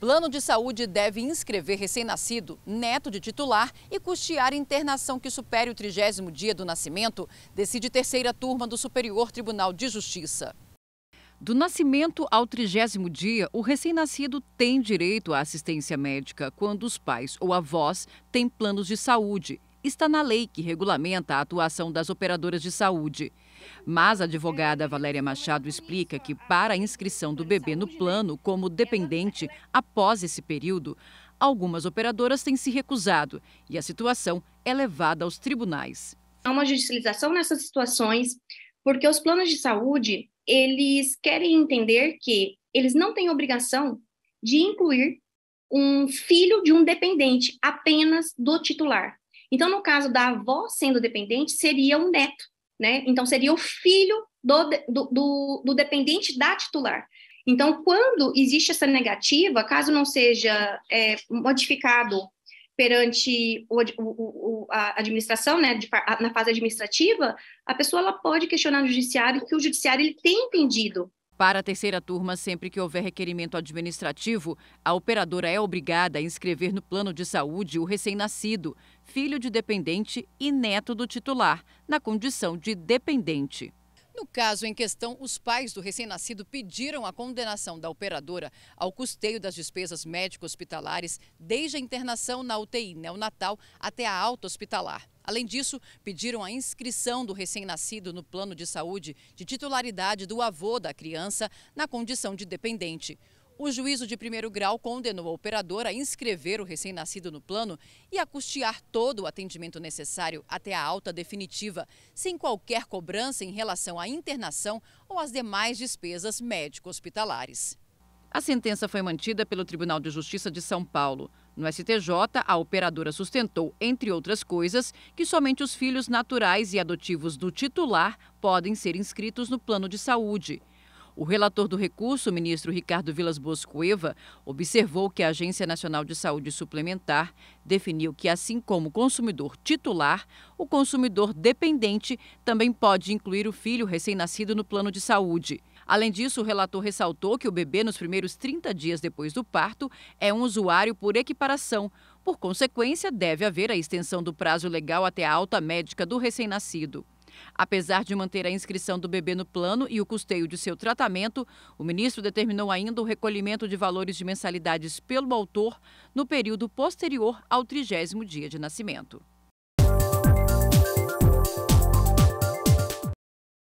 Plano de saúde deve inscrever recém-nascido, neto de titular e custear internação que supere o trigésimo dia do nascimento, decide terceira turma do Superior Tribunal de Justiça. Do nascimento ao trigésimo dia, o recém-nascido tem direito à assistência médica quando os pais ou avós têm planos de saúde está na lei que regulamenta a atuação das operadoras de saúde. Mas a advogada Valéria Machado explica que, para a inscrição do bebê no plano como dependente após esse período, algumas operadoras têm se recusado e a situação é levada aos tribunais. Há uma judicialização nessas situações, porque os planos de saúde eles querem entender que eles não têm obrigação de incluir um filho de um dependente apenas do titular. Então, no caso da avó sendo dependente, seria o um neto, né? Então, seria o filho do, do, do, do dependente da titular. Então, quando existe essa negativa, caso não seja é, modificado perante o, o, o, a administração, né, de, a, na fase administrativa, a pessoa ela pode questionar o judiciário que o judiciário ele tem entendido para a terceira turma, sempre que houver requerimento administrativo, a operadora é obrigada a inscrever no plano de saúde o recém-nascido, filho de dependente e neto do titular, na condição de dependente. No caso em questão, os pais do recém-nascido pediram a condenação da operadora ao custeio das despesas médico-hospitalares, desde a internação na UTI neonatal até a alta hospitalar. Além disso, pediram a inscrição do recém-nascido no plano de saúde de titularidade do avô da criança na condição de dependente. O juízo de primeiro grau condenou a operadora a inscrever o recém-nascido no plano e a custear todo o atendimento necessário até a alta definitiva, sem qualquer cobrança em relação à internação ou às demais despesas médico-hospitalares. A sentença foi mantida pelo Tribunal de Justiça de São Paulo. No STJ, a operadora sustentou, entre outras coisas, que somente os filhos naturais e adotivos do titular podem ser inscritos no plano de saúde. O relator do recurso, o ministro Ricardo Vilas Boas Cueva, observou que a Agência Nacional de Saúde Suplementar definiu que, assim como o consumidor titular, o consumidor dependente também pode incluir o filho recém-nascido no plano de saúde. Além disso, o relator ressaltou que o bebê, nos primeiros 30 dias depois do parto, é um usuário por equiparação. Por consequência, deve haver a extensão do prazo legal até a alta médica do recém-nascido. Apesar de manter a inscrição do bebê no plano e o custeio de seu tratamento, o ministro determinou ainda o recolhimento de valores de mensalidades pelo autor no período posterior ao trigésimo dia de nascimento.